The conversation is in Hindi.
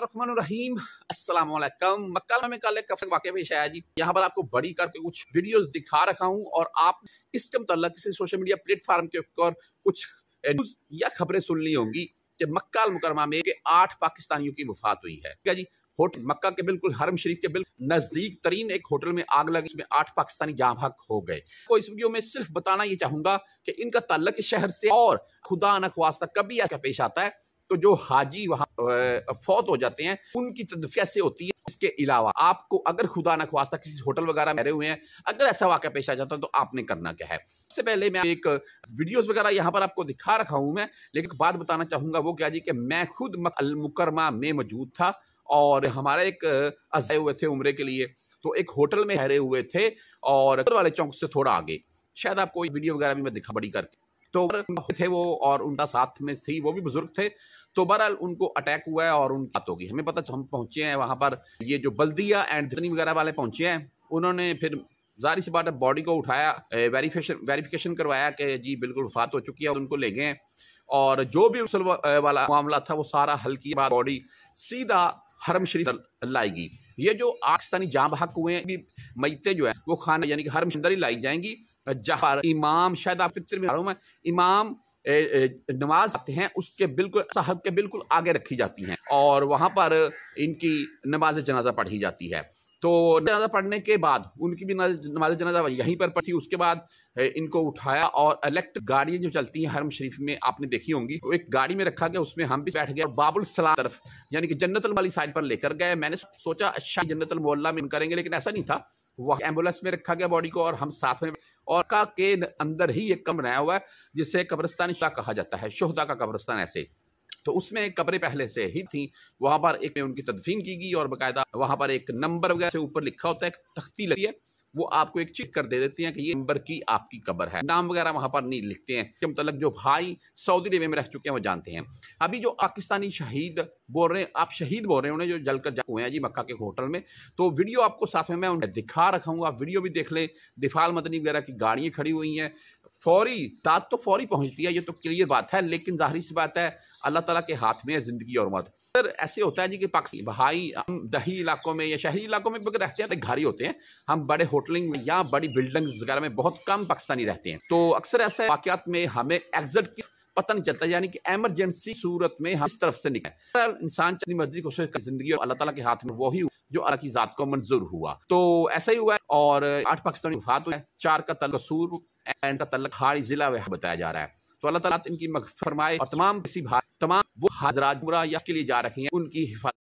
रहीम अस्सलाम वालेकुम मक्का में कल एक पेश आया जी यहाँ पर आपको बड़ी करके कुछ वीडियोस दिखा रखा हूँ और आप इसके किसी सोशल मीडिया प्लेटफॉर्म के ऊपर कुछ न्यूज़ या खबरें सुननी होंगी कि मक्का मुकरमा में आठ पाकिस्तानियों की वफात हुई है क्या जी होटल मक्का के बिल्कुल हरम शरीफ के बिल्कुल नजदीक तरीन एक होटल में आग लगी इसमें आठ पाकिस्तानी जहां भाग हो गए तो इस वीडियो में सिर्फ बताना ये चाहूंगा कि इनका ताल्लक शहर से और खुदा न कभी ऐसा पेश आता है तो जो हाजी वहाँ फौत हो जाते हैं उनकी तदफिया से होती है इसके अलावा आपको अगर खुदा ना खास्ता किसी होटल वगैरह में रहे हुए हैं अगर ऐसा वाक़ पेश आ जाता है तो आपने करना क्या है सबसे पहले मैं एक वीडियोस वगैरह यहाँ पर आपको दिखा रखा हूँ मैं लेकिन बात बताना चाहूँगा वो क्या जी कि मैं खुद मुकरमा में मौजूद था और हमारे एक अजय हुए थे उम्र के लिए तो एक होटल में ठहरे हुए थे और वाले चौक से थोड़ा आगे शायद आपको वीडियो वगैरह भी मैं दिखा बड़ी करके तो थे वो और उनका साथ में थी वो भी बुजुर्ग थे तो बहरहाल उनको अटैक हुआ है और उनकी बात होगी हमें पता हम पहुंचे हैं वहां पर ये जो बल्दिया एंड धनी वगैरह वाले पहुंचे हैं उन्होंने फिर जारी सी बात है बॉडी को उठाया वेरीफिकेशन वेरीफिकेशन करवाया कि जी बिल्कुल वफात हो चुकी है उनको ले गए और जो भी उस वाला मामला था वो सारा हल्की बॉडी सीधा हरम शरीफ लाएगी ये जो पाकिस्तानी जाम हक हुए मैते जो है वो खाना यानी कि हरम शरीफ लाई जाएंगी जहर इमाम शायद आप पिक्चर में हूँ मैं इमाम ए, ए, नमाज आते हैं उसके बिल्कुल साहब के बिल्कुल आगे रखी जाती हैं और वहाँ पर इनकी नमाज जनाजा पढ़ी जाती है तो जनाजा पढ़ने के बाद उनकी भी नमाज जनाजा यहीं पर पढ़ी उसके बाद इनको उठाया और इलेक्ट्रिक गाड़ियाँ जो चलती हैं हरम शरीफ में आपने देखी होंगी वो एक गाड़ी में रखा गया उसमें हम भी बैठ गए बाबुल सलाम तरफ यानी कि जन्नतल वाली साइड पर लेकर गए मैंने सोचा अच्छा जन्नतल मोहल्ला में करेंगे लेकिन ऐसा नहीं था वह एम्बुलेंस में रखा गया बॉडी को और हम साथ में और का के अंदर ही एक कम बनाया हुआ है जिसे कब्रस्तान शाह कहा जाता है शोहदा का कब्रस्तान ऐसे तो उसमें कब्रें पहले से ही थी वहां पर एक में उनकी तदफीन की गई और बाकायदा वहाँ पर एक नंबर वगैरह से ऊपर लिखा होता है एक तख्ती लगी है वो आपको एक चिक कर दे देते हैं कि ये नंबर की आपकी कबर है नाम वगैरह वहां पर नहीं लिखते हैं के मतलब जो भाई सऊदी अरेबिया में रह चुके हैं वो जानते हैं अभी जो पाकिस्तानी शहीद बोल रहे हैं आप शहीद बोल रहे हैं उन्हें जो जलकर जा हुए हैं जी मक्का के होटल में तो वीडियो आपको साथ में मैं उन्हें दिखा रखा हूँ आप वीडियो भी देख लें दिफाल मदनी वगैरह की गाड़ियाँ खड़ी हुई हैं फौरी दाद तो फौरी पहुँचती है ये तो क्लियर बात है लेकिन जाहिर सी बात है अल्लाह तला के हाथ में ज़िंदगी और मौत सर ऐसे होता है जी कि पाकिस्तान भाई हम दही इलाकों में या शहरी इलाकों में भी रहते हैं तो घर ही होते हैं हम बड़े होटलिंग में या बड़ी बिल्डिंग वगैरह में बहुत कम पाकिस्तानी रहते हैं तो अक्सर ऐसे वाकत में हमें एग्जट की पता नहीं चलता यानी कि एमरजेंसी सूरत में हम इस तरफ से निकले सर इंसान चली मर्जी कोशिश कर जिंदगी और अल्लाह तला के हाथ में वही जो अल्लाह की ज़ात को मंजूर हुआ तो ऐसा ही हुआ है और आठ पाकिस्तानी वफात चार का तल कसूर एंड का तल्लक हाड़ी जिला बताया जा रहा है तो अल्लाह तला इनकी मग फरमाए और तमाम किसी भाई तमाम वो हजरात बुरा या के लिए जा रखे हैं उनकी हिफाजत